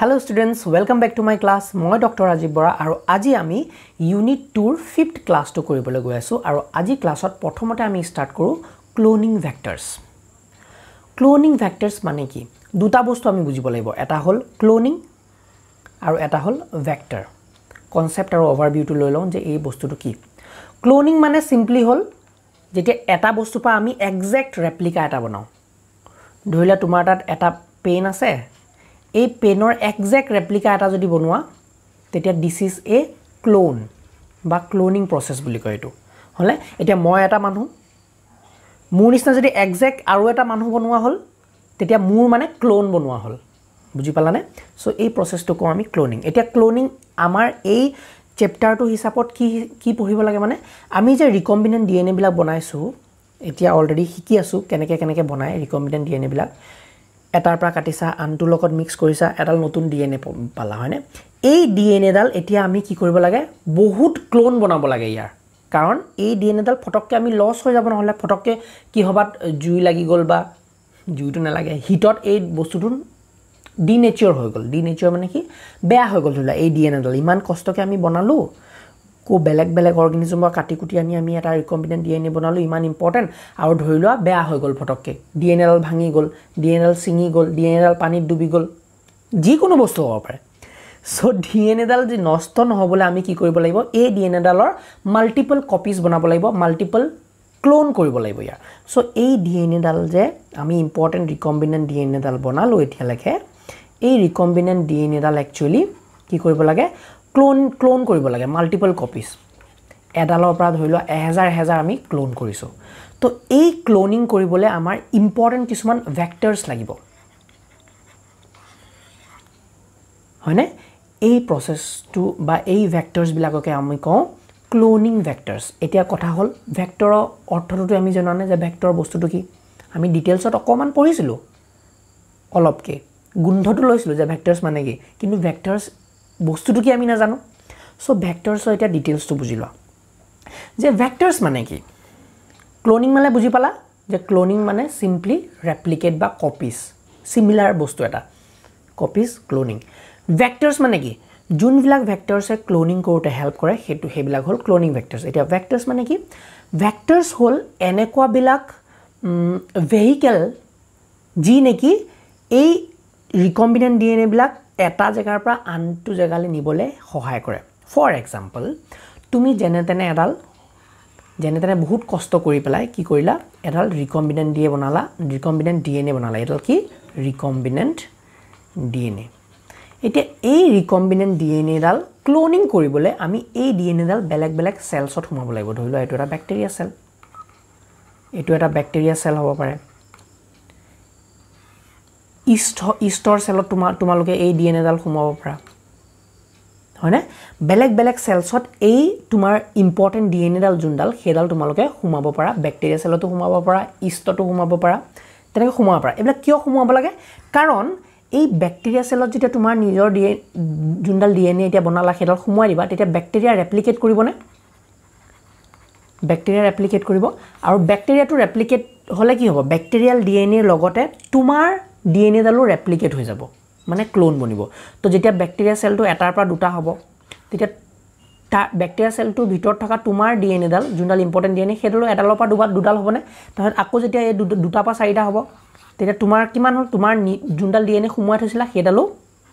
Hello' students welcome back to my class মই doctor Rajiv Bora আৰু আজি আমি ইউনিট টুৰ ফিফ্থ ক্লাছটো কৰিবলৈ গৈ আছোঁ আৰু আজি ক্লাছত প্ৰথমতে আমি ষ্টাৰ্ট কৰোঁ ক্ল'নিং ভেক্টৰ্ছ ক্ল'নিং ভেক্টৰ্ছ মানে কি দুটা বস্তু আমি বুজিব লাগিব এটা হ'ল ক্ল'নিং আৰু এটা হ'ল ভেক্টৰ কনচেপ্ট আৰু অভাৰভিউটো লৈ লওঁ যে এই বস্তুটো কি ক্ল'নিং মানে ছিম্পলি হ'ল যেতিয়া এটা বস্তুৰ পৰা আমি একজেক্ট ৰেপ্লিকা এটা বনাওঁ ধৰি লোৱা তোমাৰ তাত এটা পেইন আছে এই পেনৰ একজেক্ট ৰেপ্লিকা এটা যদি বনোৱা তেতিয়া দিছ ইজ এ ক্ল'ন বা ক্ল'নিং প্ৰচেছ বুলি কয় এইটো হ'লে এতিয়া মই এটা মানুহ মোৰ নিচিনা যদি একজেক্ট আৰু এটা মানুহ বনোৱা হ'ল তেতিয়া মোৰ মানে ক্ল'ন বনোৱা হ'ল বুজি পালানে চ' এই প্ৰচেছটো কওঁ আমি ক্ল'নিং এতিয়া ক্ল'নিং আমাৰ এই চেপ্টাৰটো হিচাপত কি কি পঢ়িব লাগে মানে আমি যে ৰিকম্বিনেণ্ট ডি এন এবিলাক বনাইছোঁ এতিয়া অলৰেডি শিকি আছোঁ কেনেকৈ কেনেকৈ বনায় ৰিকম্বিনেণ্ট ডি এন এবিলাক এটাৰ পৰা কাটিছা আনটোৰ লগত মিক্স কৰিছা এডাল নতুন ডি এন এ পালা হয়নে এই ডি এন এডাল এতিয়া আমি কি কৰিব লাগে বহুত ক্ল'ন বনাব লাগে ইয়াৰ কাৰণ এই ডি এন এডাল ফটককৈ আমি লছ হৈ যাব নহ'লে ফটককৈ কি হ'বাত জুই লাগি গ'ল বা জুইটো নালাগে হিটত এই বস্তুটো ডি ডিনেচিয়'ৰ হৈ গ'ল ডি ডিনেচিয়'ৰ মানে কি বেয়া হৈ গ'ল ধৰি লওক এই ডি এন এডাল ইমান কষ্টকৈ আমি বনালোঁ আকৌ বেলেগ বেলেগ অৰ্গেনিজমৰ কাটি কুটি আনি আমি এটা ৰিকম্বিনেণ্ট ডি এন এ বনালোঁ ইমান ইম্পৰ্টেণ্ট আৰু ধৰি লোৱা বেয়া হৈ গ'ল ফটককৈ ডি এন এডাল ভাঙি গ'ল ডি এন এডাল ছিঙি গ'ল ডি এন এডাল পানীত ডুবি গ'ল যিকোনো বস্তু হ'ব পাৰে চ' ডি এন এডাল যদি নষ্ট নহ'বলৈ আমি কি কৰিব লাগিব এই ডি এন এডালৰ মাল্টিপল কপিজ বনাব লাগিব মাল্টিপল ক্ল'ন কৰিব লাগিব ইয়াৰ চ' এই ডি এন এডাল যে আমি ইম্পৰ্টেণ্ট ৰিকম্বিনেণ্ট ডি এন এডাল বনালোঁ এতিয়ালৈকে এই ৰিকম্বিনেণ্ট ডি এন এডাল একচুৱেলি কি কৰিব লাগে ক্লোন ক্লোন কৰিব লাগে মাল্টিপল কপিজ এডালৰ পৰা ধৰি লোৱা এহেজাৰ এহেজাৰ আমি ক্লোন কৰিছোঁ তো এই ক্লোনিং কৰিবলৈ আমাৰ ইম্পৰ্টেণ্ট কিছুমান ভেক্টৰছ লাগিব হয়নে এই প্ৰচেছটো বা এই ভেক্টৰছবিলাককে আমি কওঁ ক্লোনিং ভেক্টৰছ এতিয়া কথা হ'ল ভেক্টৰৰ অৰ্থটোতো আমি নাই যে ভেক্টৰ বস্তুটো কি আমি ডিটেইলছত অকণমান পঢ়িছিলোঁ অলপকৈ গোন্ধটো লৈছিলোঁ যে ভেক্টৰছ মানে কি কিন্তু ভেক্টৰছ বস্তুটো কি আমি নাজানো চ' ভেক্টৰছৰ এতিয়া ডিটেইলছটো বুজি লোৱা যে ভেক্টৰছ মানে কি ক্লনিং মানে বুজি পালা যে ক্লনিং মানে চিম্পলি ৰেপ্লিকেট বা কপিজ চিমিলাৰ বস্তু এটা কপিজ ক্লনিং ভেক্টৰছ মানে কি যোনবিলাক ভেক্টৰছে ক্লনিং কৰোঁতে হেল্প কৰে সেইটো সেইবিলাক হ'ল ক্লনিং ভেক্টৰ্ছ এতিয়া ভেক্টৰ্ছ মানে কি ভেক্টৰছ হ'ল এনেকুৱাবিলাক ভেহিকেল যি নেকি এই ৰিকম্বিনেণ্ট ডি এন এবিলাক এটা জেগাৰ পৰা আনটো জেগালৈ নিবলৈ সহায় কৰে ফৰ এক্সাম্পল তুমি যেনে তেনে এডাল যেনে তেনে বহুত কষ্ট কৰি পেলাই কি কৰিলা এডাল ৰিকম্বিনেণ্ট ডি এ বনালা ৰিকম্বিনেণ্ট ডি এন এ বনালা এইডাল কি ৰিকম্বিনেণ্ট ডি এন এ এতিয়া এই ৰিকম্বিনেণ্ট ডি এন এডাল ক্ল'নিং কৰিবলৈ আমি এই ডি এন এডাল বেলেগ বেলেগ চেলছত সোমাব লাগিব ধৰি লোৱা এইটো এটা বেক্টেৰিয়া চেল এইটো এটা বেক্টেৰিয়া চেল হ'ব পাৰে ইষ্ট ইষ্টৰ চেলত তোমাৰ তোমালোকে এই ডি এন এডাল সোমাব পাৰা হয়নে বেলেগ বেলেগ চেলছত এই তোমাৰ ইম্পৰ্টেণ্ট ডি এন এডাল যোনডাল সেইডাল তোমালোকে সোমাব পাৰা বেক্টেৰিয়া চেলতো সোমাব পাৰা ইষ্টতো সোমাব পাৰা তেনেকৈ সোমাব পাৰা এইবিলাক কিয় সোমাব লাগে কাৰণ এই বেক্টেৰিয়া চেলত যেতিয়া তোমাৰ নিজৰ ডি এন যোনডাল ডি এন এ এতিয়া বনালা সেইডাল সোমোৱাই দিবা তেতিয়া বেক্টেৰিয়া ৰেপ্লিকেট কৰিবনে বেক্টেৰিয়া ৰেপ্লিকেট কৰিব আৰু বেক্টেৰিয়াটো ৰেপ্লিকেট হ'লে কি হ'ব বেক্টেৰিয়াল ডি এন এৰ লগতে তোমাৰ ডি এন এডালো ৰেপ্লিকেট হৈ যাব মানে ক্লোন বনিব তো যেতিয়া বেক্টেৰিয়া চেলটো এটাৰ পৰা দুটা হ'ব তেতিয়া তাৰ বেক্টেৰিয়া চেলটোৰ ভিতৰত থকা তোমাৰ ডি এন এডাল যোনডাল ইম্পৰ্টেণ্ট ডি এন এ সেইডালো এডালৰ পৰা দুবাৰ দুডাল হ'বনে তাৰপিছত আকৌ যেতিয়া এই দুটাৰ পৰা চাৰিটা হ'ব তেতিয়া তোমাৰ কিমান হ'ল তোমাৰ নি যোনডাল ডি এন এ সোমোৱাই থৈছিলা সেইডালো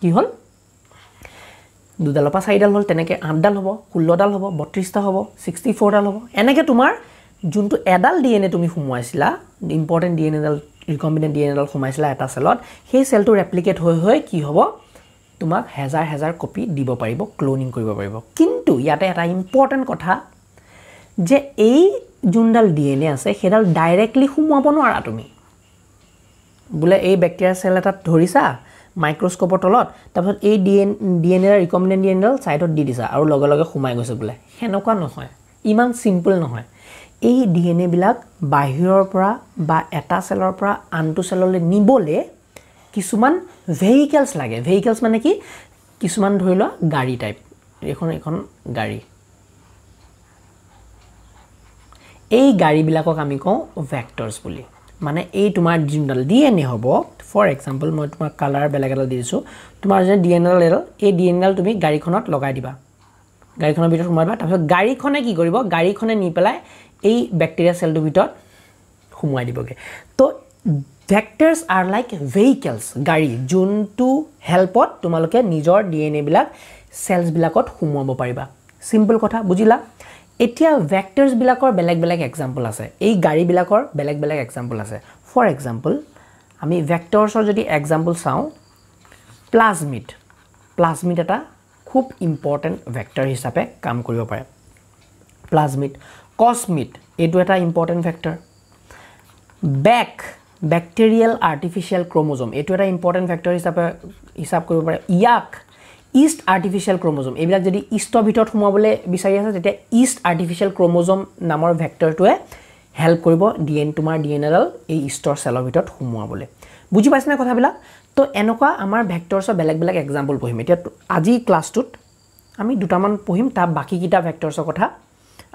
কি হ'ল দুডালৰ পৰা চাৰিডাল হ'ল তেনেকৈ আঠডাল হ'ব ষোল্লডাল হ'ব বত্ৰিছটা হ'ব ছিক্সটি ফ'ৰডাল হ'ব এনেকৈ তোমাৰ যোনটো এডাল ডি এন এ তুমি সোমোৱাইছিলা ইম্পৰ্টেণ্ট ডি এন এডাল ৰিকম্বিনেণ্ট ডি এন এডাল সোমাইছিলে এটা চেলত সেই চেলটো ৰেপ্লিকেট হৈ হৈ কি হ'ব তোমাক হেজাৰ হেজাৰ কপি দিব পাৰিব ক্লনিং কৰিব পাৰিব কিন্তু ইয়াতে এটা ইম্পৰ্টেণ্ট কথা যে এই যোনডাল ডি এন এ আছে সেইডাল ডাইৰেক্টলি সোমোৱাব নোৱাৰা তুমি বোলে এই বেক্টেৰিয়া চেল এটাত ধৰিছা মাইক্ৰস্কোপৰ তলত তাৰপিছত এই ডি এন ডি এন এডাল ৰিকমেণ্ডেণ্ট ডি এন এডাল ছাইডত দি দিছা আৰু লগে লগে সোমাই গৈছে বোলে সেনেকুৱা নহয় ইমান ছিম্পল নহয় এই ডি এন এবিলাক বাহিৰৰ পৰা বা এটা চেলৰ পৰা আনটো চেললৈ নিবলৈ কিছুমান ভেহিকেলছ লাগে ভেহিকেলছ মানে কি কিছুমান ধৰি লোৱা গাড়ী টাইপ এইখন এইখন গাড়ী এই গাড়ীবিলাকক আমি কওঁ ভেক্টৰছ বুলি মানে এই তোমাৰ যোনডাল ডি এন এ হ'ব ফৰ এক্সাম্পল মই তোমাক কালাৰ বেলেগ এডাল দি দিছোঁ তোমাৰ যেনে ডি এন এল এডাল এই ডি এন এডাল তুমি গাড়ীখনত লগাই দিবা গাড়ীখনৰ ভিতৰত সোমাই দিবা তাৰপিছত গাড়ীখনে কি কৰিব গাড়ীখনে নি পেলাই এই বেক্টেৰিয়া চেলটোৰ ভিতৰত সোমোৱাই দিবগৈ তো ভেক্টৰছ আৰ লাইক ভেহিকেলছ গাড়ী যোনটো হেল্পত তোমালোকে নিজৰ ডি এন এবিলাক চেলছবিলাকত সোমোৱাব পাৰিবা চিম্পল কথা বুজিলা এতিয়া ভেক্টৰছবিলাকৰ বেলেগ বেলেগ এক্সাম্পল আছে এই গাড়ীবিলাকৰ বেলেগ বেলেগ এক্সাম্পল আছে ফৰ এক্সাম্পল আমি ভেক্টৰছৰ যদি এক্সাম্পল চাওঁ প্লাজমিট প্লাজমিট এটা খুব ইম্পৰ্টেণ্ট ভেক্টৰ হিচাপে কাম কৰিব পাৰে প্লাজমিট কচমিট এইটো এটা ইম্পৰ্টেণ্ট ফেক্টৰ বেক বেক্টেৰিয়েল আৰ্টিফিচিয়েল ক্ৰমজম এইটো এটা ইম্পৰ্টেণ্ট ফেক্টৰ হিচাপে হিচাপ কৰিব পাৰে ইয়াক ইষ্ট আৰ্টিফিচিয়েল ক্ৰমজম এইবিলাক যদি ইষ্টৰ ভিতৰত সোমাবলৈ বিচাৰি আছে তেতিয়া ইষ্ট আৰ্টিফিচিয়েল ক্ৰমজম নামৰ ভেক্টৰটোৱে হেল্প কৰিব ডি এন তোমাৰ ডি এন এডাল এই ইষ্টৰ চেলৰ ভিতৰত সোমোৱাবলৈ বুজি পাইছেনে কথাবিলাক তো এনেকুৱা আমাৰ ভেক্টৰ্ছৰ বেলেগ বেলেগ এক্সাম্পল পঢ়িম এতিয়া আজি ক্লাছটোত আমি দুটামান পঢ়িম তাৰ বাকীকেইটা ভেক্টৰ্ছৰ কথা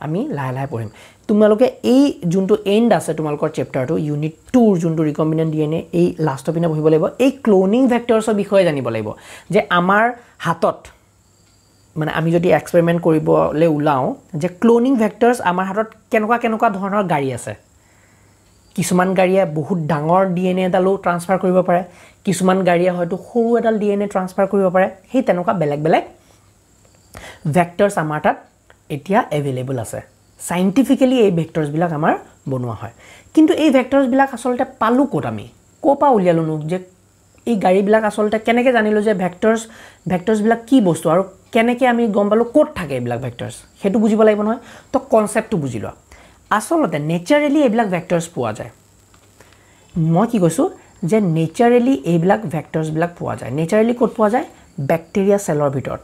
আমি লাহে লাহে পঢ়িম তোমালোকে এই যোনটো এণ্ড আছে তোমালোকৰ চেপ্টাৰটো ইউনিট টুৰ যোনটো ৰিকমেণ্ডেণ্ট ডি এন এ এই লাষ্টৰ পিনে পঢ়িব লাগিব এই ক্ল'নিং ভেক্টৰছৰ বিষয়ে জানিব লাগিব যে আমাৰ হাতত মানে আমি যদি এক্সপেৰিমেণ্ট কৰিবলৈ ওলাওঁ যে ক্ল'নিং ভেক্টৰছ আমাৰ হাতত কেনেকুৱা কেনেকুৱা ধৰণৰ গাড়ী আছে কিছুমান গাড়ীয়ে বহুত ডাঙৰ ডি এন এডালো ট্ৰান্সফাৰ কৰিব পাৰে কিছুমান গাড়ীয়ে হয়তো সৰু এডাল ডি এন এ ট্ৰান্সফাৰ কৰিব পাৰে সেই তেনেকুৱা বেলেগ বেলেগ ভেক্টৰছ আমাৰ তাত এতিয়া এভেইলেবল আছে চাইণ্টিফিকেলি এই ভেক্টৰছবিলাক আমাৰ বনোৱা হয় কিন্তু এই ভেক্টৰছবিলাক আচলতে পালোঁ ক'ত আমি ক'ৰ পৰা উলিয়ালোঁনো যে এই গাড়ীবিলাক আচলতে কেনেকৈ জানিলোঁ যে ভেক্টৰছ ভেক্টৰছবিলাক কি বস্তু আৰু কেনেকৈ আমি গম পালোঁ ক'ত থাকে এইবিলাক ভেক্টৰছ সেইটো বুজিব লাগিব নহয় তো কনচেপ্টটো বুজি লোৱা আচলতে নেচাৰেলি এইবিলাক ভেক্টৰছ পোৱা যায় মই কি কৈছোঁ যে নেচাৰেলি এইবিলাক ভেক্টৰছবিলাক পোৱা যায় নেচাৰেলি ক'ত পোৱা যায় বেক্টেৰিয়া চেলৰ ভিতৰত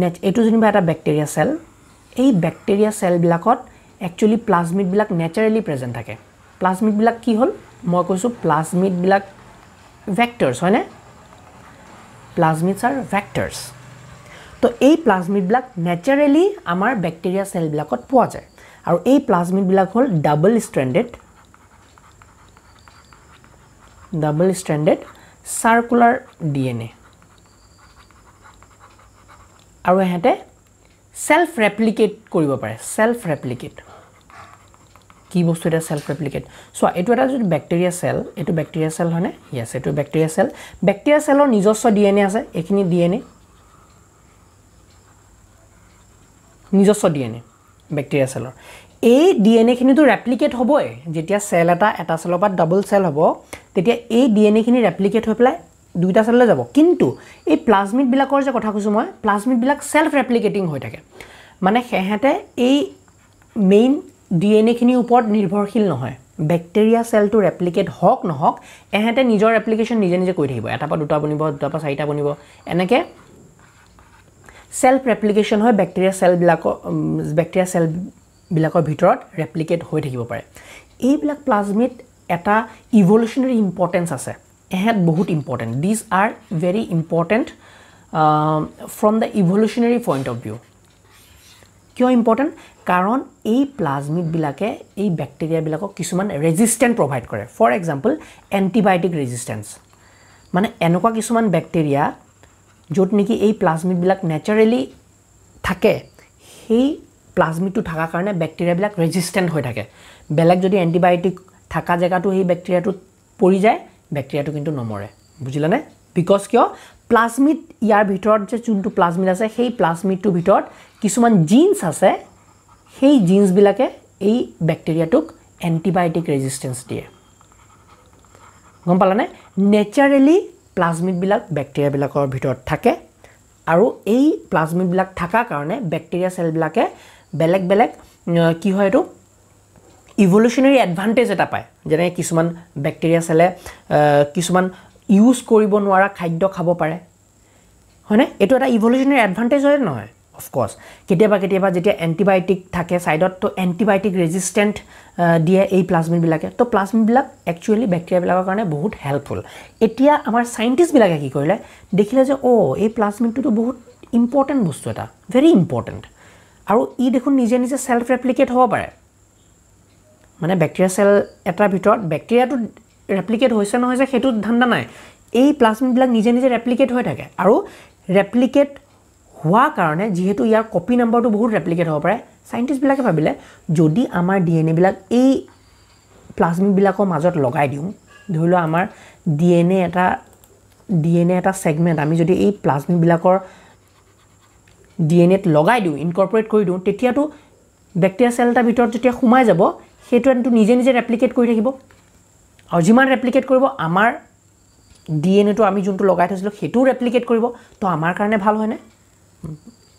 নে এইটো যেনিবা এটা বেক্টেৰিয়া চেল এই বেক্টেৰিয়া চেলবিলাকত একচুৱেলি প্লাজমিডবিলাক নেচাৰেলি প্ৰেজেণ্ট থাকে প্লাজমিডবিলাক কি হ'ল মই কৈছোঁ প্লাজমিডবিলাক ভেক্টৰছ হয়নে প্লাজমিটছ আৰ ভেক্টৰছ তো এই প্লাজমিডবিলাক নেচাৰেলি আমাৰ বেক্টেৰিয়া চেলবিলাকত পোৱা যায় আৰু এই প্লাজমিডবিলাক হ'ল double stranded double stranded circular D N A আৰু ইহঁতে ছেল্ফ ৰেপ্লিকেট কৰিব পাৰে ছেল্ফ ৰেপ্লিকেট কি বস্তু এটা ছেল্ফ ৰেপ্লিকেট চোৱা এইটো এটা যদি বেক্টেৰিয়া চেল এইটো বেক্টেৰিয়া চেল হয়নে য়েছ এইটো বেক্টেৰিয়া চেল বেক্টেৰিয়া চেলৰ নিজস্ব ডি এন এ আছে এইখিনি ডি এন এ নিজস্ব ডি এন এ বেক্টেৰিয়া চেলৰ এই ডি এন এখিনিতো ৰেপ্লিকেট হ'বই যেতিয়া চেল এটা এটা চেলৰ পৰা ডাবল চেল হ'ব তেতিয়া এই ডি এন এখিনি ৰেপ্লিকেট হৈ পেলাই দুইটা চেললৈ যাব কিন্তু এই প্লাজমিটবিলাকৰ যে কথা কৈছোঁ মই প্লাজমিটবিলাক চেল্ফ ৰেপ্লিকেটিং হৈ থাকে মানে সিহঁতে এই মেইন ডি এন এখিনিৰ ওপৰত নিৰ্ভৰশীল নহয় বেক্টেৰিয়া চেলটো ৰেপ্লিকেট হওক নহওক এহেঁতে নিজৰ এপ্লিকেশ্যন নিজে নিজে কৰি থাকিব এটাৰ পৰা দুটা বনিব দুটাৰ পৰা চাৰিটা বনিব এনেকৈ চেল্ফ ৰেপ্লিকেশ্যন হয় বেক্টেৰিয়া চেলবিলাকৰ বেক্টেৰিয়া চেলবিলাকৰ ভিতৰত ৰেপ্লিকেট হৈ থাকিব পাৰে এইবিলাক প্লাজমিত এটা ইভলিউশ্যনেৰী ইম্পৰ্টেঞ্চ আছে এহেঁত বহুত important these are very important from the evolutionary point of view কিয় ইম্পৰ্টেণ্ট কাৰণ এই প্লাজমিকবিলাকে এই বেক্টেৰিয়াবিলাকক কিছুমান ৰেজিষ্টেণ্ট প্ৰভাইড কৰে ফৰ এক্সাম্পল এণ্টিবায়'টিক ৰেজিষ্টেঞ্চ মানে এনেকুৱা কিছুমান বেক্টেৰিয়া য'ত নেকি এই প্লাজমিকবিলাক নেচাৰেলি থাকে সেই প্লাজমিকটো থকাৰ কাৰণে বেক্টেৰিয়াবিলাক ৰেজিষ্টেণ্ট হৈ থাকে বেলেগ যদি এণ্টিবায়'টিক থকা জেগাটো সেই বেক্টেৰিয়াটোত পৰি যায় বেক্টেৰিয়াটো কিন্তু নমৰে বুজিলানে বিকজ কিয় প্লাজমিড ইয়াৰ ভিতৰত যে যোনটো প্লাজমিড আছে সেই প্লাজমিডটোৰ ভিতৰত কিছুমান জিন্ছ আছে সেই জিন্ছবিলাকে এই বেক্টেৰিয়াটোক এণ্টিবায়'টিক ৰেজিষ্টেঞ্চ দিয়ে গম পালানে নেচাৰেলি প্লাজমিডবিলাক বেক্টেৰিয়াবিলাকৰ ভিতৰত থাকে আৰু এই প্লাজমিডবিলাক থকাৰ কাৰণে বেক্টেৰিয়া চেলবিলাকে বেলেগ বেলেগ কি হয় এইটো ইভলিউশ্যনেৰি এডভান্টেজ এটা পায় যেনে কিছুমান বেক্টেৰিয়া চালে কিছুমান ইউজ কৰিব নোৱাৰা খাদ্য খাব পাৰে হয়নে এইটো এটা ইভলিউশ্যনেৰি এডভান্টেজ হয় নহয় অফক'ৰ্ছ কেতিয়াবা কেতিয়াবা যেতিয়া এণ্টিবায়'টিক থাকে ছাইডত ত' এণ্টিবায়'টিক ৰেজিষ্টেণ্ট দিয়ে এই প্লাজমিনবিলাকে ত' প্লাজমিনবিলাক একচুৱেলি বেক্টেৰিয়াবিলাকৰ কাৰণে বহুত হেল্পফুল এতিয়া আমাৰ ছাইণ্টিষ্টবিলাকে কি কৰিলে দেখিলে যে অ' এই প্লাজমিনটোতো বহুত ইম্পৰ্টেণ্ট বস্তু এটা ভেৰি ইম্পৰ্টেণ্ট আৰু ই দেখোন নিজে নিজে চেল্ফ ৰেপ্লিকেট হ'ব পাৰে মানে বেক্টেৰিয়া চেল এটাৰ ভিতৰত বেক্টেৰিয়াটো ৰেপ্লিকেট হৈছে নহয় যে সেইটো ধান্দা নাই এই প্লাজমিনবিলাক নিজে নিজে ৰেপ্লিকেট হৈ থাকে আৰু ৰেপ্লিকেট হোৱা কাৰণে যিহেতু ইয়াৰ কপি নাম্বাৰটো বহুত ৰেপ্লিকেট হ'ব পাৰে ছাইণ্টিষ্টবিলাকে ভাবিলে যদি আমাৰ ডি এন এবিলাক এই প্লাজমিনবিলাকৰ মাজত লগাই দিওঁ ধৰি লোৱা আমাৰ ডি এন এ এটা ডি এন এ এটা ছেগমেণ্ট আমি যদি এই প্লাজমিনবিলাকৰ ডি এন এত লগাই দিওঁ ইনকৰ্পৰেট কৰি দিওঁ তেতিয়াতো বেক্টেৰিয়া চেল এটাৰ ভিতৰত যেতিয়া সোমাই যাব সেইটো এনটো নিজে নিজে ৰেপ্লিকেট কৰি থাকিব আৰু যিমান ৰেপ্লিকেট কৰিব আমাৰ ডি এন এটো আমি যোনটো লগাই থৈছিলোঁ সেইটোও ৰেপ্লিকেট কৰিব তো আমাৰ কাৰণে ভাল হয়নে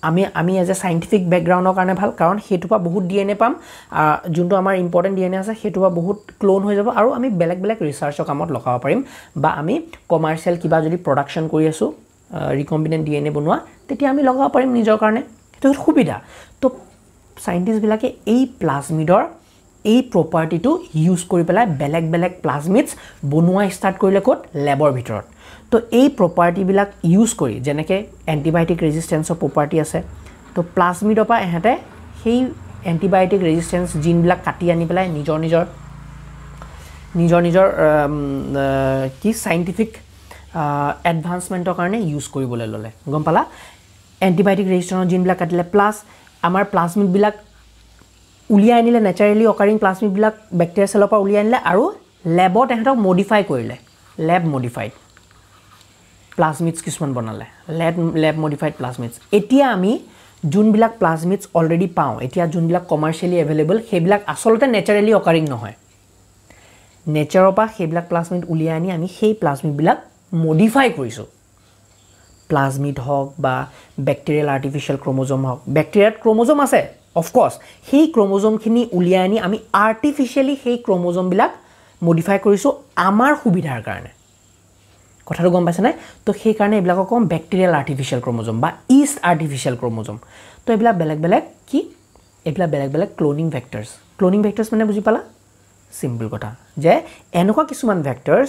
আমি আমি এজ এ চাইণ্টিফিক বেকগ্ৰাউণ্ডৰ কাৰণে ভাল কাৰণ সেইটোৰ পৰা বহুত ডি এন এ পাম যোনটো আমাৰ ইম্পৰ্টেণ্ট ডি এন এ আছে সেইটোৰ পৰা বহুত ক্ল'ন হৈ যাব আৰু আমি বেলেগ বেলেগ ৰিচাৰ্চৰ কামত লগাব পাৰিম বা আমি কমাৰ্চিয়েল কিবা যদি প্ৰডাকশ্যন কৰি আছোঁ ৰিকম্বিনেণ্ট ডি এন এ বনোৱা তেতিয়া আমি লগাব পাৰিম নিজৰ কাৰণে সেইটো সুবিধা তো চাইণ্টিষ্টবিলাকে এই প্লাজমিডৰ এই প্ৰপাৰ্টিটো ইউজ কৰি পেলাই বেলেগ বেলেগ প্লাজমিটছ বনোৱা ষ্টাৰ্ট কৰিলে ক'ত লেবৰ ভিতৰত তো এই প্ৰপাৰ্টিবিলাক ইউজ কৰি যেনেকৈ এণ্টিবায়'টিক ৰেজিষ্টেঞ্চৰ প্ৰপাৰ্টি আছে তো প্লাজমিডৰ পৰা ইহঁতে সেই এণ্টিবায়'টিক ৰেজিষ্টেঞ্চ জিনবিলাক কাটি আনি পেলাই নিজৰ নিজৰ নিজৰ নিজৰ কি চাইণ্টিফিক এডভান্সমেণ্টৰ কাৰণে ইউজ কৰিবলৈ ল'লে গম পালা এণ্টিবায়'টিক ৰেজিষ্টেঞ্চৰ জিনবিলাক কাটিলে প্লাছ আমাৰ প্লাজমিডবিলাক উলিয়াই আনিলে নেচাৰেলি অকাৰিং প্লাজমিকবিলাক বেক্টেৰিয়া চেলৰ পৰা উলিয়াই আনিলে আৰু লেবত তেহেঁতক মডিফাই কৰিলে লেব মডিফাইড প্লাজমিটছ কিছুমান বনালে লেব লেব মডিফাইড প্লাছমিটছ এতিয়া আমি যোনবিলাক প্লাজমিটছ অলৰেডি পাওঁ এতিয়া যোনবিলাক কমাৰ্চিয়েলি এভেইলেবল সেইবিলাক আচলতে নেচাৰেলি অকাৰিং নহয় নেচাৰৰ পৰা সেইবিলাক প্লাছমিট উলিয়াই আনি আমি সেই প্লাজমিকবিলাক মডিফাই কৰিছোঁ প্লাজমিট হওক বা বেক্টেৰিয়েল আৰ্টিফিচিয়েল ক্ৰমজম হওক বেক্টেৰিয়াত ক্ৰমজম আছে অফক'ৰ্ছ সেই ক্ৰমজমখিনি উলিয়াই আনি আমি আৰ্টিফিচিয়েলি সেই ক্ৰমজমবিলাক মডিফাই কৰিছোঁ আমাৰ সুবিধাৰ কাৰণে কথাটো গম পাইছেনে তো সেইকাৰণে এইবিলাকক কম বেক্টেৰিয়েল আৰ্টিফিচিয়েল ক্ৰমজম বা ইষ্ট আৰ্টিফিচিয়েল ক্ৰমজম তো এইবিলাক বেলেগ বেলেগ কি এইবিলাক বেলেগ বেলেগ ক্ল'নিং ভেক্টৰ্ছ ক্ল'নিং ভেক্টৰ্ছ মানে বুজি পালা ছিম্পল কথা যে এনেকুৱা কিছুমান ভেক্টৰ্ছ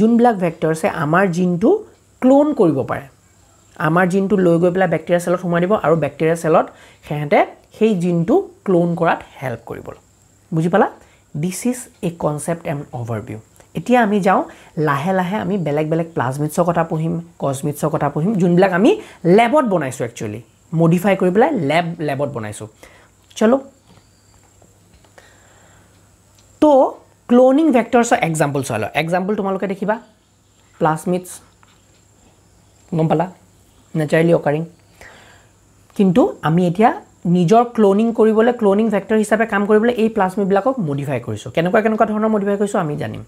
যোনবিলাক ভেক্টৰ্ছে আমাৰ জিনটো ক্ল'ন কৰিব পাৰে আমাৰ জিনটো লৈ গৈ পেলাই বেক্টেৰিয়া চেলত সোমাই দিব আৰু বেক্টেৰিয়া চেলত সিহঁতে সেই জিনটো ক্ল'ন কৰাত হেল্প কৰিব বুজি পালা this is a concept and overview এতিয়া আমি যাওঁ লাহে লাহে আমি বেলেগ বেলেগ প্লাজমিটছৰ কথা পঢ়িম কজমিটছৰ কথা পঢ়িম যোনবিলাক আমি লেবত বনাইছোঁ একচুৱেলি মডিফাই কৰি পেলাই লেব লেবত বনাইছোঁ চলো তো ক্লনিং ভেক্টৰছৰ এক্সাম্পল চোৱা লওঁ এক্সাম্পল তোমালোকে দেখিবা প্লাজমিটছ গম পালা নেচাৰেলি অকাৰিং কিন্তু আমি এতিয়া নিজৰ ক্ল'নিং কৰিবলৈ ক্ল'নিং ফেক্টৰ হিচাপে কাম কৰিবলৈ এই প্লাজমিটবিলাকক মডিফাই কৰিছোঁ কেনেকুৱা কেনেকুৱা ধৰণৰ মডিফাই কৰিছোঁ আমি জানিম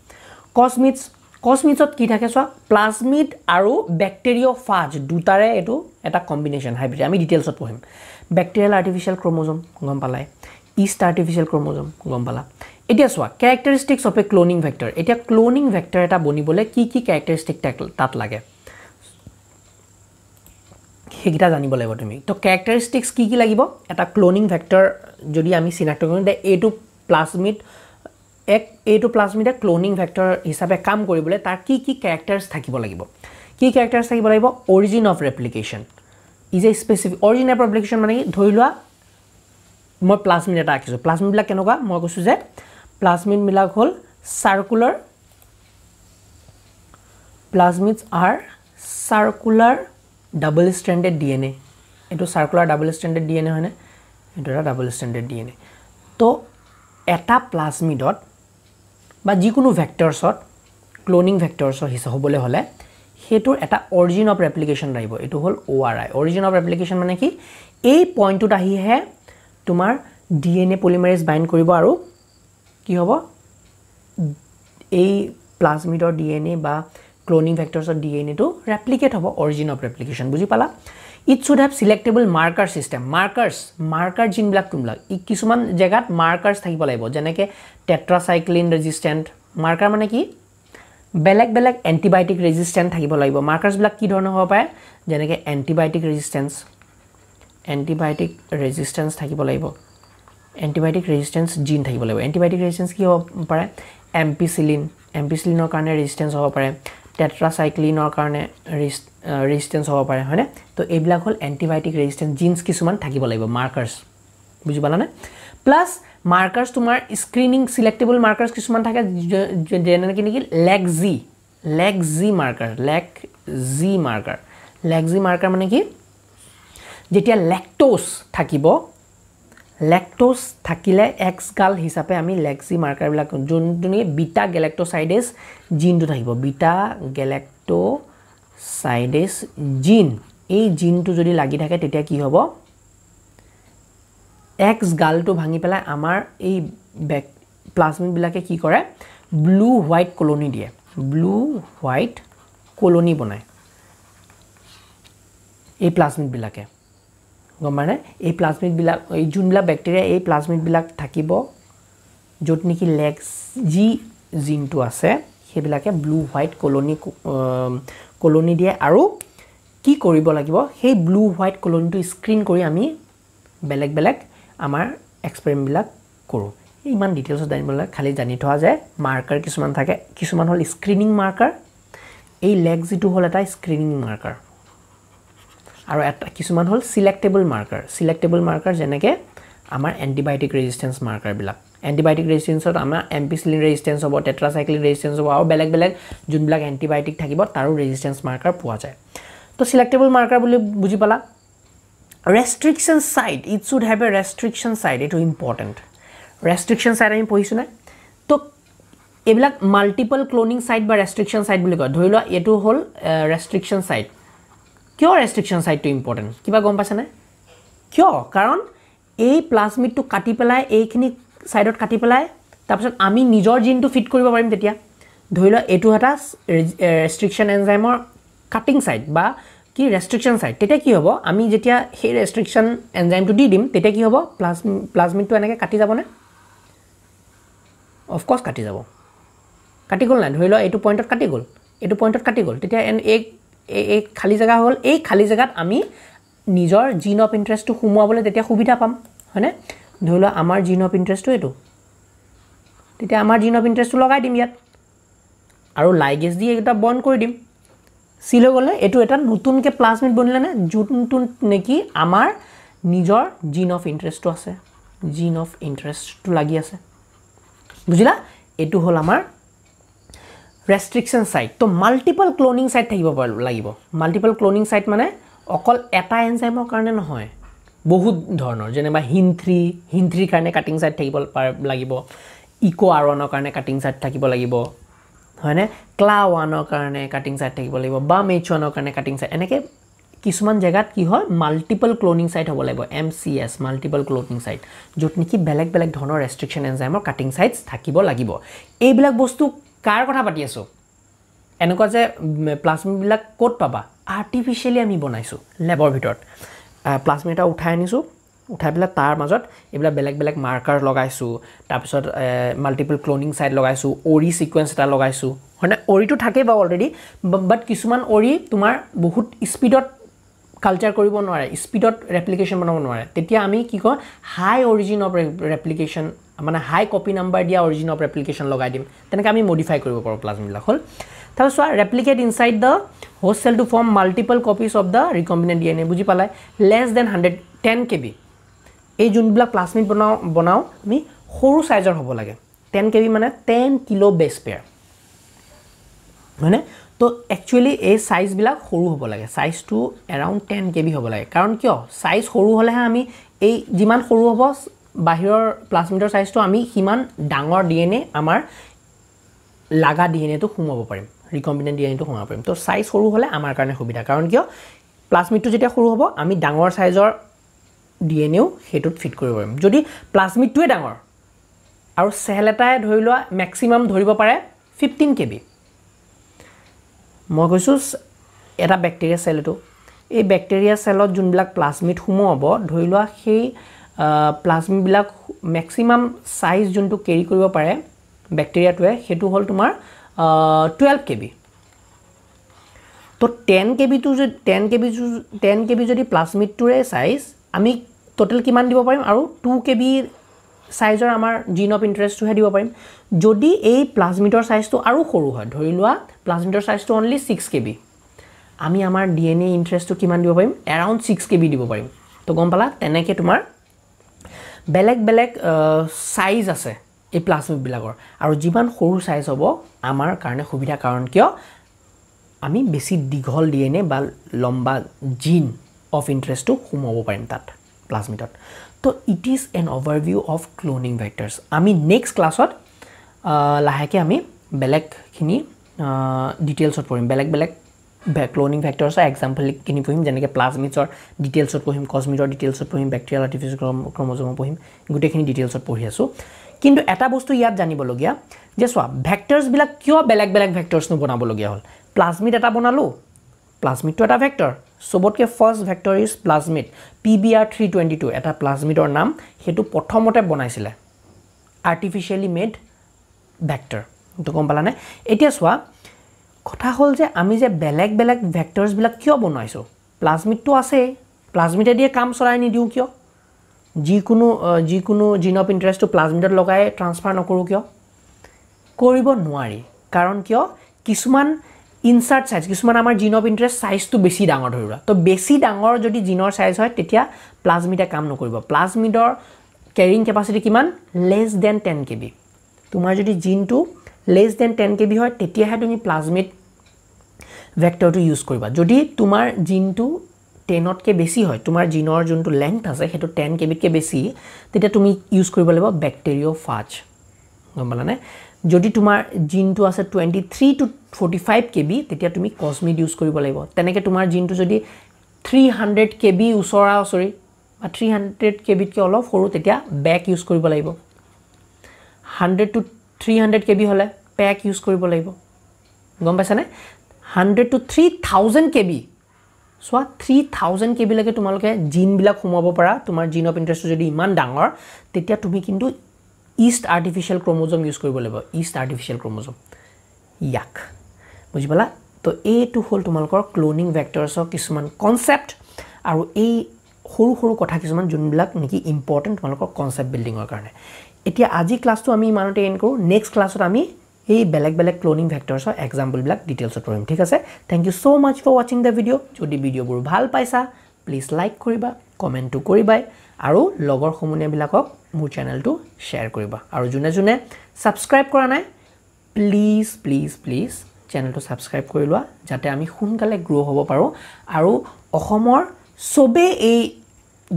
কছমিটছ কছমিটছত কি থাকে চোৱা প্লাজমিট আৰু বেক্টেৰিঅ' ফাজ দুটাৰে এইটো এটা কম্বিনেশ্যন হাইব্ৰিড আমি ডিটেইলছত পঢ়িম বেক্টেৰিয়েল আৰ্টিফিচিয়েল ক্ৰমজম গম পালে ইষ্ট আৰ্টিফিচিয়েল ক্ৰমজম গম পালা এতিয়া চোৱা characteristics of a cloning vector এতিয়া ক্ল'নিং ভেক্টৰ এটা বনিবলৈ কি কি কেৰেক্টাৰিষ্টিক তাত লাগে সেইকেইটা জানিব লাগিব তুমি তো কেৰেক্টাৰিষ্টিক্স কি কি লাগিব এটা ক্লনিং ভেক্টৰ যদি আমি চিনাক্ত কৰোঁ তে এইটো প্লাজমিট এক এইটো প্লাজমিটে ক্লনিং ভেক্টৰ হিচাপে কাম কৰিবলৈ তাৰ কি কি কেৰেক্টাৰছ থাকিব লাগিব কি কেৰেক্টাৰছ থাকিব লাগিব origin of replication is a specific origin of replication মানে কি ধৰি লোৱা মই প্লাজমিট এটা আঁকিছোঁ প্লাজমিটবিলাক কেনেকুৱা মই কৈছোঁ যে প্লাজমিটবিলাক হ'ল circular plasmids are circular double stranded D N A এইটো circular double stranded D N A হয়নে এইটো এটা double stranded D N A তো এটা প্লাজমিডত বা যিকোনো ভেক্টৰছত ক্ল'নিং ভেক্টৰছৰ হিচাপ হ'বলৈ হ'লে সেইটোৰ এটা অৰিজিন অফ এপ্লিকেশ্যন লাগিব এইটো হ'ল O' R I origin of application মানে কি এই পইণ্টটোত আহিহে তোমাৰ D N A polymerase bind কৰিব আৰু কি হ'ব এই প্লাজমিডৰ ডি এন এ বা ক্লনিং ভেক্টৰ্ছৰ ডি এন এটো ৰেপ্লিকেট হ'ব অৰিজিন অফ ৰেপ্লিকেশ্যন বুজি পালা it should have selectable marker system markers marker যোনবিলাক তোমবিলাক ই কিছুমান জেগাত মাৰ্কাৰ্ছ থাকিব লাগিব যেনেকৈ টেট্ৰাচাইক্লিন ৰেজিষ্টেণ্ট মাৰ্কাৰ মানে কি বেলেগ বেলেগ এণ্টিবায়'টিক ৰেজিষ্টেণ্ট থাকিব লাগিব মাৰ্কাৰ্ছবিলাক কি ধৰণৰ হ'ব পাৰে যেনেকৈ এণ্টিবায়'টিক ৰেজিষ্টেঞ্চ এণ্টিবায়'টিক ৰেজিষ্টেঞ্চ থাকিব লাগিব এণ্টিবায়'টিক ৰেজিষ্টেঞ্চ জিন থাকিব লাগিব এণ্টিবায়'টিক ৰেজিষ্টেঞ্চ কি হ'ব পাৰে এম্পিচিলিন এম্পিচিলিনৰ কাৰণে ৰেজিষ্টেঞ্চ হ'ব পাৰে টেট্ৰাচাইক্লিনৰ কাৰণে ৰিষ্ট ৰেজিষ্টেঞ্চ হ'ব পাৰে হয়নে তো এইবিলাক হ'ল এণ্টিবায়'টিক ৰেজিষ্টেঞ্চ জিন্স কিছুমান থাকিব লাগিব মাৰ্কাৰ্ছ বুজি পালানে প্লাছ মাৰ্কাৰ্ছ তোমাৰ স্ক্ৰিনিং ছিলেক্টেবল মাৰ্কাৰ্ছ কিছুমান থাকে যেনেকৈ নেকি lac Z lac Z marker lac Z marker lac Z marker মানে কি যেতিয়া লেক্টোছ থাকিব লেকটোজ থাকিলে এক্স গাল হিচাপে আমি লেক্সি মাৰ্কাৰবিলাক যোন যোনে বিটা গেলেক্টোচাইডেছ জিনটো থাকিব বিটা গেলেক্টোচাইডেছ জিন এই জিনটো যদি লাগি থাকে তেতিয়া কি হ'ব এক্স গালটো ভাঙি পেলাই আমাৰ এই বেক প্লাজমিকবিলাকে কি কৰে ব্লু হোৱাইট কলনি দিয়ে ব্লু হোৱাইট কলনি বনায় এই প্লাজমিকবিলাকে গম পাইনে এই প্লাজমিকবিলাক এই যোনবিলাক বেক্টেৰিয়া এই প্লাজমিকবিলাক থাকিব য'ত নেকি লেগছ যি জিনটো আছে সেইবিলাকে ব্লু হোৱাইট কলনি কলনি দিয়ে আৰু কি কৰিব লাগিব সেই ব্লু হোৱাইট কলনিটো স্ক্ৰীণ কৰি আমি বেলেগ বেলেগ আমাৰ এক্সপেৰিমেণ্টবিলাক কৰোঁ ইমান ডিটেইলছত লাগে খালি জানি থোৱা যে মাৰ্কাৰ কিছুমান থাকে কিছুমান হ'ল স্ক্ৰীণিং মাৰ্কাৰ এই লেগ যিটো হ'ল এটা স্ক্ৰীণিং মাৰ্কাৰ আৰু এটা কিছুমান হ'ল ছিলেক্টেবল মাৰ্কাৰ চিলেক্টেবল মাৰ্কাৰ যেনেকৈ আমাৰ এণ্টিবায়'টিক ৰেজিষ্টেঞ্চ মাৰ্কাৰবিলাক এণ্টিবায়'টিক ৰেজিষ্টেঞ্চত আমাৰ এম্পিচিলিন ৰেজিষ্টেঞ্চ হ'ব টেট্ৰাচাইক্লিন ৰেজিষ্টেঞ্চ হ'ব আৰু বেলেগ বেলেগ যোনবিলাক এণ্টিবায়'টিক থাকিব তাৰো ৰেজিষ্টেঞ্চ মাৰ্কাৰ পোৱা যায় তো চিলেক্টেবল মাৰ্কাৰ বুলি বুজি পালা restriction site it should have a restriction site এইটো ইম্পৰ্টেণ্ট ৰেষ্ট্ৰিকশ্যন ছাইড আমি পঢ়িছোঁ নাই তো এইবিলাক মাল্টিপল ক্লনিং ছাইড বা ৰেষ্ট্ৰিকশ্যন ছাইড বুলি কয় ধৰি লোৱা এইটো হ'ল ৰেষ্ট্ৰিকশ্যন ছাইড কিয় ৰেষ্ট্ৰিকশ্যন ছাইডটো ইম্পৰ্টেণ্ট কিবা গম পাইছেনে কিয় কাৰণ এই প্লাজমিডটো কাটি পেলাই এইখিনি ছাইডত কাটি পেলাই তাৰপিছত আমি নিজৰ জিনটো ফিট কৰিব পাৰিম তেতিয়া ধৰি লওক এইটো এটা ৰেষ্ট্ৰিকশ্যন এনজাইমৰ কাটিং ছাইড বা কি ৰেষ্ট্ৰিকশ্যন ছাইড তেতিয়া কি হ'ব আমি যেতিয়া সেই ৰেষ্ট্ৰিকশ্যন এনজাইমটো দি দিম তেতিয়া কি হ'ব প্লাজমি প্লাজমিডটো এনেকৈ কাটি যাবনে অফক'ৰ্ছ কাটি যাব কাটি গ'ল নাই ধৰি লওক এইটো পইণ্টত কাটি গ'ল এইটো পইণ্টত কাটি গ'ল তেতিয়া এই এই খালী জেগা হ'ল এই খালী জেগাত আমি নিজৰ জিন অফ ইণ্টাৰেষ্টটো সোমোৱাবলৈ তেতিয়া সুবিধা পাম হয়নে ধৰি লওক আমাৰ জিন অফ ইণ্টাৰেষ্টটো এইটো তেতিয়া আমাৰ জিন অফ ইণ্টাৰেষ্টটো লগাই দিম ইয়াত আৰু লাইগেজ দি এইকেইটা বন্ধ কৰি দিম চিল হৈ গ'লে এইটো এটা নতুনকৈ প্লাজমিট বনিলেনে যোনটো নেকি আমাৰ নিজৰ জিন অফ ইণ্টাৰেষ্টটো আছে জিন অফ ইণ্টাৰেষ্টটো লাগি আছে বুজিলা এইটো হ'ল আমাৰ ৰেষ্ট্ৰিকশ্যন চাইট তো মাল্টিপল ক্ল'নিং চাইট থাকিব লাগিব মাল্টিপল ক্ল'নিং চাইট মানে অকল এটা এনজাইমৰ কাৰণে নহয় বহুত ধৰণৰ যেনিবা হিন থ্ৰী হিন থ্ৰীৰ কাৰণে কাটিং চাইট থাকিব লাগিব ইক' আৰ ওৱানৰ কাৰণে কাটিং চাইট থাকিব লাগিব হয়নে ক্লা ওৱানৰ কাৰণে কাটিং চাইট থাকিব লাগিব বা মেইচ ওৱানৰ কাৰণে কাটিং চাইট এনেকৈ কিছুমান জেগাত কি হয় মাল্টিপল ক্ল'নিং চাইট হ'ব লাগিব M C S multiple cloning site য'ত নেকি বেলেগ বেলেগ ধৰণৰ ৰেষ্ট্ৰিকশ্যন এনজাইমৰ কাটিং চাইটছ থাকিব লাগিব এইবিলাক বস্তু কাৰ কথা পাতি আছোঁ এনেকুৱা যে প্লাজমিবিলাক ক'ত পাবা আৰ্টিফিচিয়েলি আমি বনাইছোঁ লেবৰ ভিতৰত প্লাজমি এটা উঠাই আনিছোঁ উঠাই পেলাই তাৰ মাজত এইবিলাক বেলেগ বেলেগ মাৰ্কাৰ লগাইছোঁ তাৰপিছত মাল্টিপল ক্লনিং ছাইড লগাইছোঁ অৰি ছিকুৱেঞ্চ এটা লগাইছোঁ হয়নে অৰিটো থাকেই বাৰু অলৰেডি বাট কিছুমান অৰি তোমাৰ বহুত স্পীডত কালচাৰ কৰিব নোৱাৰে স্পীডত ৰেপ্লিকেশ্যন বনাব নোৱাৰে তেতিয়া আমি কি কওঁ হাই অৰিজিনৰ ৰেপ্লিকেশ্যন মানে হাই কপি নাম্বাৰ দিয়া অৰিজিন অফ ৰেপ্লিকেশ্যন লগাই দিম তেনেকৈ আমি মডিফাই কৰিব পাৰোঁ প্লাজমাবিলাক হ'ল তাৰপিছত চোৱা replicate inside the host cell to form multiple copies of the recombinant D N A বুজি পালে less than hundred ten K B এই যোনবিলাক প্লাজমিট বনাওঁ বনাওঁ আমি সৰু চাইজৰ হ'ব লাগে টেন কে বি মানে টেন কিলো বেছ পেয়াৰ হয়নে ত' একচুৱেলি এই চাইজবিলাক সৰু হ'ব লাগে চাইজটো এৰাউণ্ড টেন কে বি হ'ব লাগে কাৰণ কিয় চাইজ সৰু হ'লেহে আমি এই যিমান সৰু হ'ব বাহিৰৰ প্লাজমিটৰ চাইজটো আমি সিমান ডাঙৰ ডি এন এ আমাৰ লাগা ডি এন এটো সোমাব পাৰিম ৰিকম্বিনেণ্ট ডি এন এটো সোমাব পাৰিম তো চাইজ সৰু হ'লে আমাৰ কাৰণে সুবিধা কাৰণ কিয় প্লাজমিটটো যেতিয়া সৰু হ'ব আমি ডাঙৰ চাইজৰ ডি এন এও সেইটোত ফিট কৰিব পাৰিম যদি প্লাজমিটটোৱে ডাঙৰ আৰু চেল এটাই ধৰি লোৱা মেক্সিমাম ধৰিব পাৰে ফিফটিন কে বি মই কৈছোঁ এটা বেক্টেৰিয়া চেল এইটো এই বেক্টেৰিয়া চেলত যোনবিলাক প্লাজমিট সোমোৱাব ধৰি লোৱা সেই প্লাজমাবিলাক মেক্সিমাম চাইজ যোনটো কেৰি কৰিব পাৰে বেক্টেৰিয়াটোৱে সেইটো হ'ল তোমাৰ টুৱেলভ কে বি তো টেন কে বিটো যদি টেন কে বিটো টেন কে বি যদি প্লাজমিডটোৰে চাইজ আমি ট'টেল কিমান দিব পাৰিম আৰু টু কে বি চাইজৰ আমাৰ জিন অফ ইণ্টাৰেষ্টটোহে দিব পাৰিম যদি এই প্লাজমিডৰ চাইজটো আৰু সৰু হয় ধৰি লোৱা প্লাজমিডৰ চাইজটো অনলি ছিক্স কে বি আমি আমাৰ ডি এন এ ইণ্টাৰেষ্টটো কিমান দিব পাৰিম এৰাউণ্ড ছিক্স কে বি দিব পাৰিম তো গম পালা তেনেকৈ তোমাৰ বেলেগ বেলেগ চাইজ আছে এই প্লাষ্টমিকবিলাকৰ আৰু যিমান সৰু চাইজ হ'ব আমাৰ কাৰণে সুবিধা কাৰণ কিয় আমি বেছি দীঘল ডি বা লম্বা জিন অফ ইণ্টাৰেষ্টটো সোমোৱাব পাৰিম তাত প্লাজমিটত তো it is an overview of cloning vectors আমি নেক্সট ক্লাছত লাহেকৈ আমি বেলেগখিনি ডিটেইলছত পঢ়িম বেলেগ বেলেগ বেক ক্লনিং ফেক্টৰ্ছ এক্সাম্পলখিনি পঢ়িম যেনেকৈ প্লাজমিক্সৰ ডিটেইলছত পঢ়িম কজমিকৰ ডিটেইলছত পঢ়িম বেক্টেৰিয়েল আৰ্টিফিচ ক্ৰমজম পঢ়িম গোটেইখিনি ডিটেইলছত পঢ়ি আছোঁ কিন্তু এটা বস্তু ইয়াত জানিবলগীয়া যে চোৱা ভেক্টৰ্ছবিলাক কিয় বেলেগ বেলেগ ভেক্টৰ্ছনো বনাবলগীয়া হ'ল প্লাজমিট এটা বনালোঁ প্লাজমিটটো এটা ভেক্টৰ চবতকৈ first vector is plasmid P B R three twenty two এটা প্লাজমিটৰ নাম সেইটো প্ৰথমতে বনাইছিলে আৰ্টিফিচিয়েলি মেড ভেক্টৰ সেইটো গম পালানে এতিয়া চোৱা কথা হ'ল যে আমি যে বেলেগ বেলেগ ভেক্টৰছবিলাক কিয় বনাইছোঁ প্লাজমিডটো আছেই প্লাজমিডেদিয়ে কাম চলাই নিদিওঁ কিয় যিকোনো যিকোনো জিন অফ ইণ্টাৰেষ্টটো প্লাজমিটত লগাই ট্ৰান্সফাৰ নকৰোঁ কিয় কৰিব নোৱাৰি কাৰণ কিয় কিছুমান ইনচাৰ্ট চাইজ কিছুমান আমাৰ জিন অফ ইণ্টাৰেষ্ট চাইজটো বেছি ডাঙৰ ধৰি লোৱা তো বেছি ডাঙৰ যদি জিনৰ চাইজ হয় তেতিয়া প্লাজমিটে কাম নকৰিব প্লাজমিটৰ কেৰিং কেপাচিটি কিমান less than ten K B তোমাৰ যদি জিনটো less than 10 kb hoy tetia ha tumi plasmid vector to use koriba jodi tumar gene to 10 ot ke beshi hoy tumar gene or jontu length ase hetu 10 kb ke beshi teta tumi use koriba lebo bacteriophage gomalane jodi tumar gene to ase 23 to 45 kb tetia tumi cosmid use koriba lebo teneke tumar gene to jodi 300 kb usora sorry 300 kb ke olof horu tetia back use koriba lebo 100 to three hundred K B হ'লে PAC use কৰিব লাগিব গম পাইছানে hundred two three thousand K B চোৱা three thousand K বিলৈকে তোমালোকে জিনবিলাক সোমাব পাৰা তোমাৰ জিন অফ ইণ্টাৰেষ্টটো যদি ইমান ডাঙৰ তেতিয়া তুমি কিন্তু ইষ্ট আৰ্টিফিচিয়েল ক্ৰমজম ইউজ কৰিব লাগিব ইষ্ট আৰ্টিফিচিয়েল ক্ৰমজম ইয়াক বুজি পালা তো এইটো হ'ল তোমালোকৰ ক্ল'নিং ভেক্টৰছৰ কিছুমান কনচেপ্ট আৰু এই সৰু সৰু কথা কিছুমান যোনবিলাক নেকি ইম্পৰ্টেণ্ট তোমালোকৰ কনচেপ্ট বিল্ডিঙৰ কাৰণে এতিয়া আজি ক্লাছটো আমি ইমানতে এন কৰোঁ নেক্সট ক্লাছত আমি এই বেলেগ বেলেগ ক্লনিং ভেক্টৰ্ছৰ এক্সাম্পলবিলাক ডিটেইলছত কৰিম ঠিক আছে thank you so' much for ৱাচিং দা ভিডিঅ' যদি ভিডিঅ'বোৰ ভাল পাইছা প্লিজ লাইক কৰিবা কমেণ্টটো কৰিবাই আৰু লগৰ সমনীয়াবিলাকক মোৰ চেনেলটো শ্বেয়াৰ কৰিবা আৰু যোনে যোনে ছাবস্ক্ৰাইব কৰা নাই প্লিজ প্লিজ প্লিজ চেনেলটো ছাবস্ক্ৰাইব কৰি লোৱা যাতে আমি সোনকালে গ্ৰ' হ'ব পাৰোঁ আৰু অসমৰ চবেই এই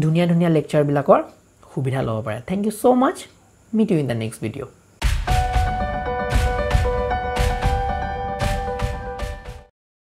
ধুনীয়া ধুনীয়া লেকচাৰবিলাকৰ সুবিধা ল'ব পাৰে thank you so' much Meet you in the next video.